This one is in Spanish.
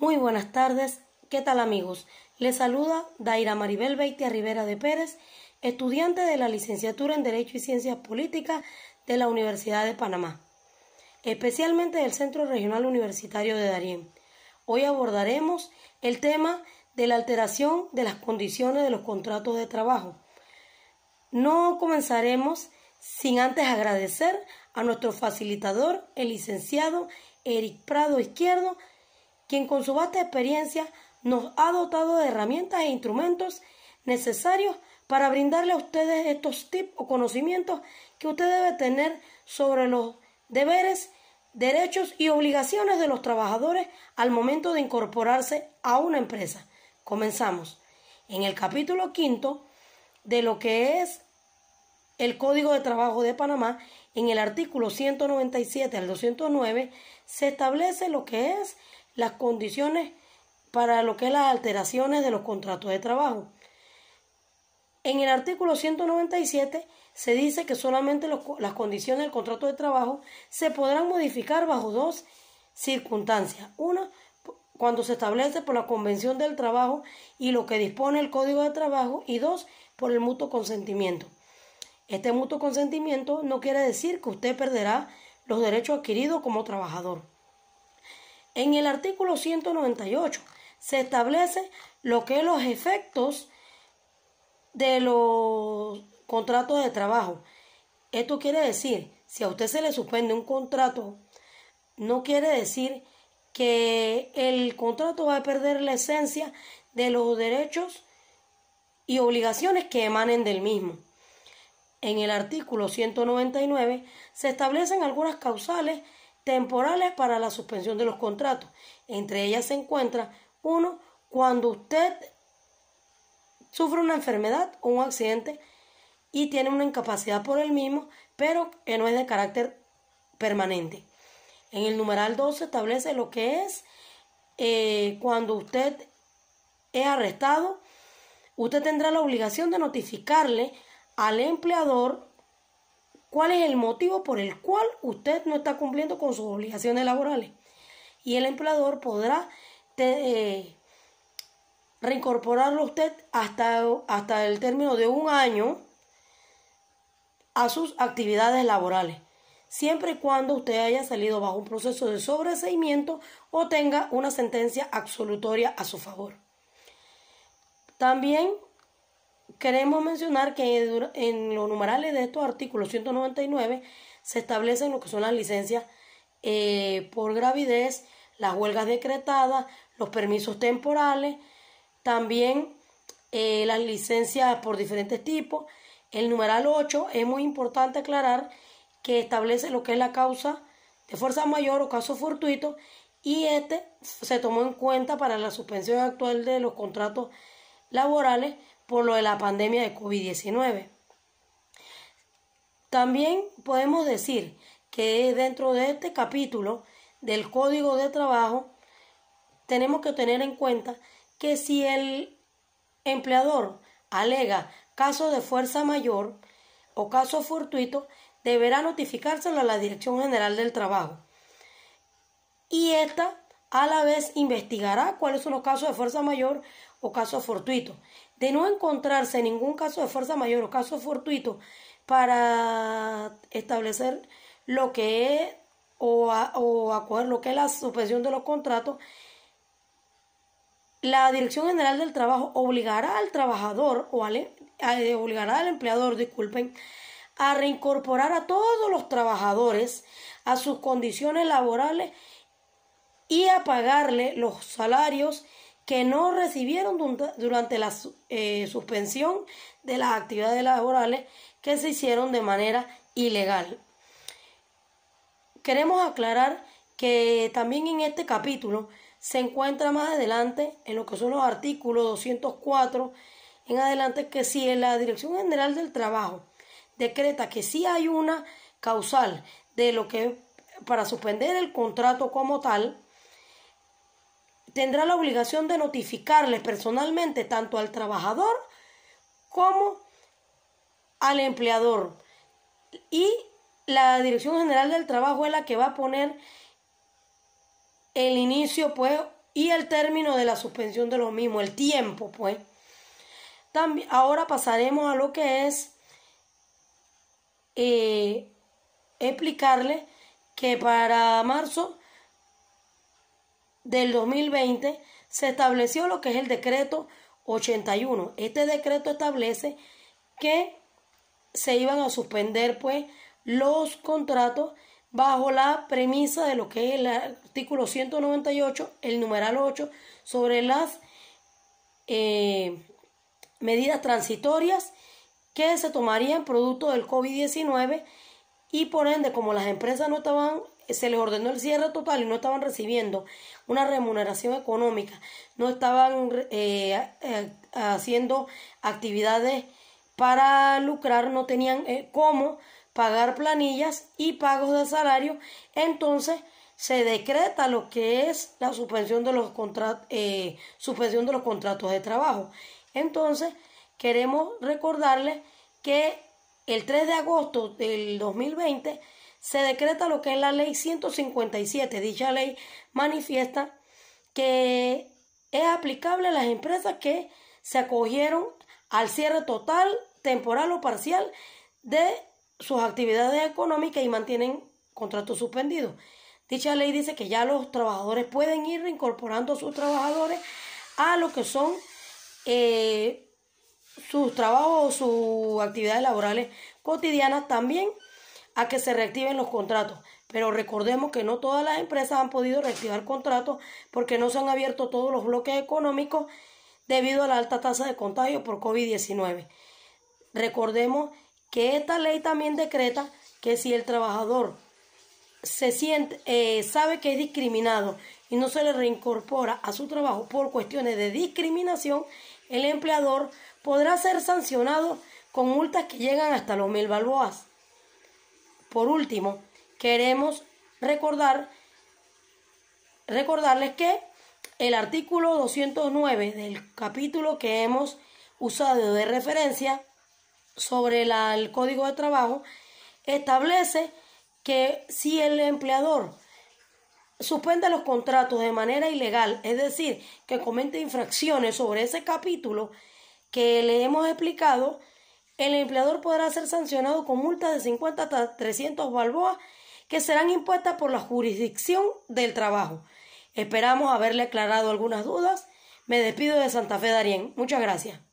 Muy buenas tardes, ¿qué tal amigos? Les saluda Daira Maribel Beitia Rivera de Pérez, estudiante de la licenciatura en Derecho y Ciencias Políticas de la Universidad de Panamá, especialmente del Centro Regional Universitario de Darién. Hoy abordaremos el tema de la alteración de las condiciones de los contratos de trabajo. No comenzaremos sin antes agradecer a nuestro facilitador, el licenciado Eric Prado Izquierdo, quien con su vasta experiencia nos ha dotado de herramientas e instrumentos necesarios para brindarle a ustedes estos tips o conocimientos que usted debe tener sobre los deberes, derechos y obligaciones de los trabajadores al momento de incorporarse a una empresa. Comenzamos. En el capítulo quinto de lo que es el Código de Trabajo de Panamá, en el artículo 197 al 209, se establece lo que es las condiciones para lo que es las alteraciones de los contratos de trabajo. En el artículo 197 se dice que solamente las condiciones del contrato de trabajo se podrán modificar bajo dos circunstancias. Una, cuando se establece por la Convención del Trabajo y lo que dispone el Código de Trabajo. Y dos, por el mutuo consentimiento. Este mutuo consentimiento no quiere decir que usted perderá los derechos adquiridos como trabajador. En el artículo 198 se establece lo que es los efectos de los contratos de trabajo. Esto quiere decir, si a usted se le suspende un contrato, no quiere decir que el contrato va a perder la esencia de los derechos y obligaciones que emanen del mismo. En el artículo 199 se establecen algunas causales temporales para la suspensión de los contratos. Entre ellas se encuentra uno cuando usted sufre una enfermedad o un accidente y tiene una incapacidad por el mismo, pero que no es de carácter permanente. En el numeral 12 se establece lo que es eh, cuando usted es arrestado, usted tendrá la obligación de notificarle al empleador cuál es el motivo por el cual usted no está cumpliendo con sus obligaciones laborales. Y el empleador podrá eh, reincorporarlo a usted hasta, hasta el término de un año a sus actividades laborales, siempre y cuando usted haya salido bajo un proceso de sobreseimiento o tenga una sentencia absolutoria a su favor. También queremos mencionar que en los numerales de estos artículos 199 se establecen lo que son las licencias eh, por gravidez, las huelgas decretadas, los permisos temporales, también eh, las licencias por diferentes tipos. El numeral 8 es muy importante aclarar que establece lo que es la causa de fuerza mayor o caso fortuito y este se tomó en cuenta para la suspensión actual de los contratos laborales por lo de la pandemia de COVID-19. También podemos decir que dentro de este capítulo del código de trabajo tenemos que tener en cuenta que si el empleador alega caso de fuerza mayor o caso fortuito, deberá notificárselo a la Dirección General del Trabajo. Y esta a la vez investigará cuáles son los casos de fuerza mayor o casos fortuitos. De no encontrarse ningún caso de fuerza mayor o caso fortuito para establecer lo que es o, acoger lo que es la suspensión de los contratos, la Dirección General del Trabajo obligará al trabajador o al, em, eh, obligará al empleador, disculpen, a reincorporar a todos los trabajadores a sus condiciones laborales y a pagarle los salarios que no recibieron durante la eh, suspensión de las actividades laborales que se hicieron de manera ilegal. Queremos aclarar que también en este capítulo se encuentra más adelante en lo que son los artículos 204 en adelante que si la Dirección General del Trabajo decreta que si sí hay una causal de lo que para suspender el contrato como tal, tendrá la obligación de notificarle personalmente tanto al trabajador como al empleador. Y la Dirección General del Trabajo es la que va a poner el inicio, pues, y el término de la suspensión de los mismo, el tiempo, pues. También, ahora pasaremos a lo que es eh, explicarle que para marzo del 2020 se estableció lo que es el decreto 81. Este decreto establece que se iban a suspender pues los contratos bajo la premisa de lo que es el artículo 198, el numeral 8, sobre las eh, medidas transitorias que se tomarían producto del COVID-19 y por ende como las empresas no estaban se les ordenó el cierre total y no estaban recibiendo una remuneración económica, no estaban eh, eh, haciendo actividades para lucrar, no tenían eh, cómo pagar planillas y pagos de salario, entonces se decreta lo que es la suspensión de los, suspensión de los contratos de trabajo. Entonces, queremos recordarles que el 3 de agosto del 2020 se decreta lo que es la ley 157. Dicha ley manifiesta que es aplicable a las empresas que se acogieron al cierre total, temporal o parcial de sus actividades económicas y mantienen contratos suspendidos. Dicha ley dice que ya los trabajadores pueden ir reincorporando a sus trabajadores a lo que son eh, sus trabajos o sus actividades laborales cotidianas. También a que se reactiven los contratos. Pero recordemos que no todas las empresas han podido reactivar contratos porque no se han abierto todos los bloques económicos debido a la alta tasa de contagio por COVID-19. Recordemos que esta ley también decreta que si el trabajador se siente, eh, sabe que es discriminado y no se le reincorpora a su trabajo por cuestiones de discriminación, el empleador podrá ser sancionado con multas que llegan hasta los mil balboas. Por último, queremos recordarles que el artículo 209 del capítulo que hemos usado de referencia sobre el código de trabajo establece que si el empleador suspende los contratos de manera ilegal, es decir, que comete infracciones sobre ese capítulo que le hemos explicado, el empleador podrá ser sancionado con multas de 50 hasta 300 balboas que serán impuestas por la jurisdicción del trabajo. Esperamos haberle aclarado algunas dudas. Me despido de Santa Fe Darien. Muchas gracias.